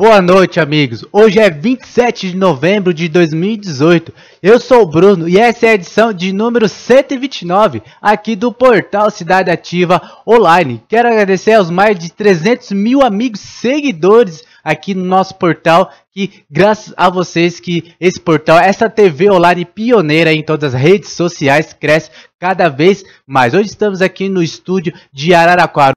Boa noite, amigos. Hoje é 27 de novembro de 2018. Eu sou o Bruno e essa é a edição de número 129 aqui do portal Cidade Ativa Online. Quero agradecer aos mais de 300 mil amigos seguidores aqui no nosso portal que graças a vocês que esse portal, essa TV online pioneira em todas as redes sociais cresce cada vez mais. Hoje estamos aqui no estúdio de Araraquara.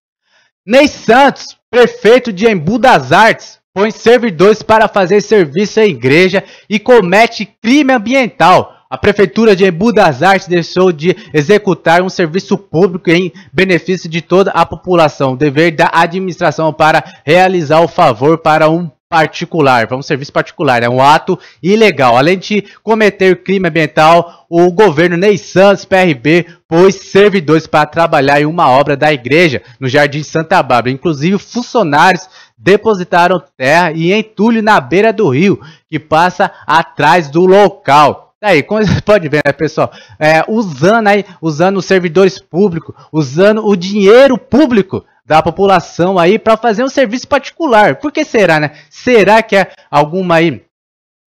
Ney Santos, prefeito de Embu das Artes, põe servidores para fazer serviço à igreja e comete crime ambiental. A Prefeitura de Embu das Artes deixou de executar um serviço público em benefício de toda a população. Dever da administração para realizar o favor para um particular, para um serviço particular, é um ato ilegal. Além de cometer crime ambiental, o governo Ney Santos, PRB, pôs servidores para trabalhar em uma obra da igreja no Jardim Santa Bárbara. Inclusive, funcionários depositaram terra e entulho na beira do rio, que passa atrás do local. Tá aí, como você pode ver, né, pessoal? É, usando aí, usando os servidores públicos, usando o dinheiro público da população aí para fazer um serviço particular. Por que será, né? Será que é alguma aí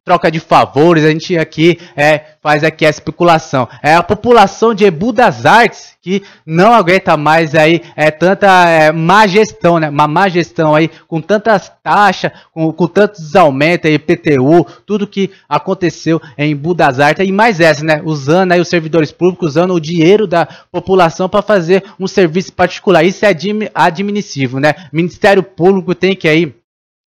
troca de favores, a gente aqui é, faz aqui a especulação. É a população de Ebu das Artes que não aguenta mais aí é, tanta é, má gestão, né? Uma má gestão aí, com tantas taxas, com, com tantos aumentos aí, PTU, tudo que aconteceu em Ebu das Artes. E mais essa, né? Usando aí os servidores públicos, usando o dinheiro da população para fazer um serviço particular. Isso é administrativo, né? Ministério Público tem que aí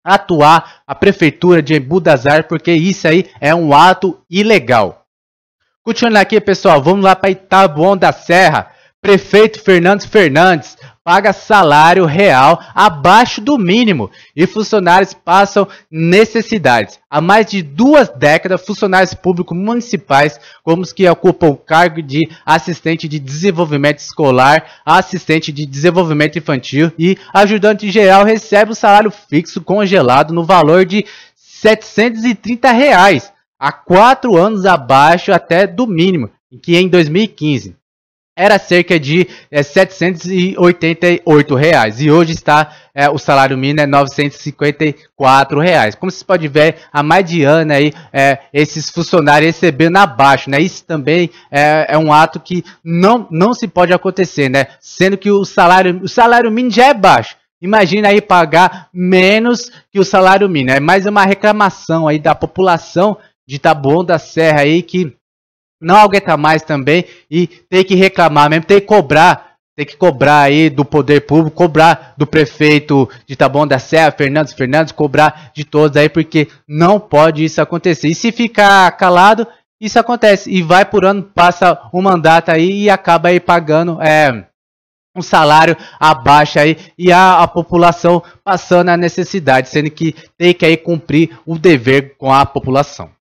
atuar a prefeitura de Embu das Artes, porque isso aí é um ato ilegal. Continuando aqui, pessoal, vamos lá para Itabuão da Serra. Prefeito Fernandes Fernandes paga salário real abaixo do mínimo e funcionários passam necessidades. Há mais de duas décadas, funcionários públicos municipais, como os que ocupam o cargo de assistente de desenvolvimento escolar, assistente de desenvolvimento infantil e ajudante geral, recebem o salário fixo congelado no valor de R$ 730 reais, há quatro anos abaixo até do mínimo, que é em 2015 era cerca de é, 788 reais e hoje está é, o salário mínimo é 954 reais. Como se pode ver, a mais de ano aí é, esses funcionários recebendo abaixo, né? Isso também é, é, um ato que não, não se pode acontecer, né? Sendo que o salário o salário mínimo já é baixo. Imagina aí pagar menos que o salário mínimo. É mais uma reclamação aí da população de Taboão da Serra aí que não aguenta mais também e tem que reclamar mesmo, tem que cobrar, tem que cobrar aí do poder público, cobrar do prefeito de Taboão da Serra, Fernandes Fernandes, cobrar de todos aí, porque não pode isso acontecer. E se ficar calado, isso acontece. E vai por ano, passa um mandato aí e acaba aí pagando. É, um salário abaixo aí e a, a, população passando a necessidade, sendo que tem que aí cumprir o dever com a população.